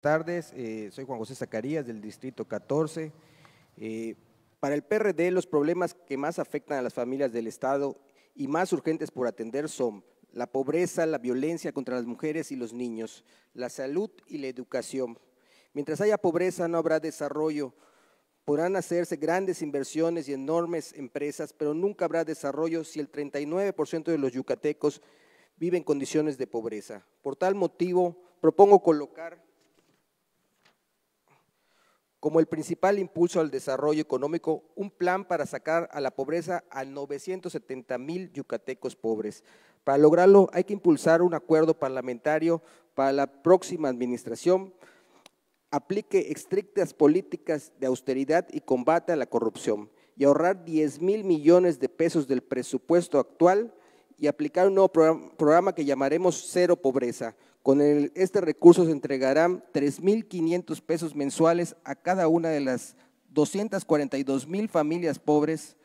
tardes, eh, soy Juan José Zacarías del Distrito 14. Eh, para el PRD, los problemas que más afectan a las familias del Estado y más urgentes por atender son la pobreza, la violencia contra las mujeres y los niños, la salud y la educación. Mientras haya pobreza no habrá desarrollo. Podrán hacerse grandes inversiones y enormes empresas, pero nunca habrá desarrollo si el 39% de los yucatecos vive en condiciones de pobreza. Por tal motivo, propongo colocar como el principal impulso al desarrollo económico, un plan para sacar a la pobreza a 970 mil yucatecos pobres. Para lograrlo hay que impulsar un acuerdo parlamentario para la próxima administración, aplique estrictas políticas de austeridad y combate a la corrupción y ahorrar 10 mil millones de pesos del presupuesto actual y aplicar un nuevo programa que llamaremos Cero Pobreza. Con este recurso se entregarán 3.500 pesos mensuales a cada una de las 242.000 familias pobres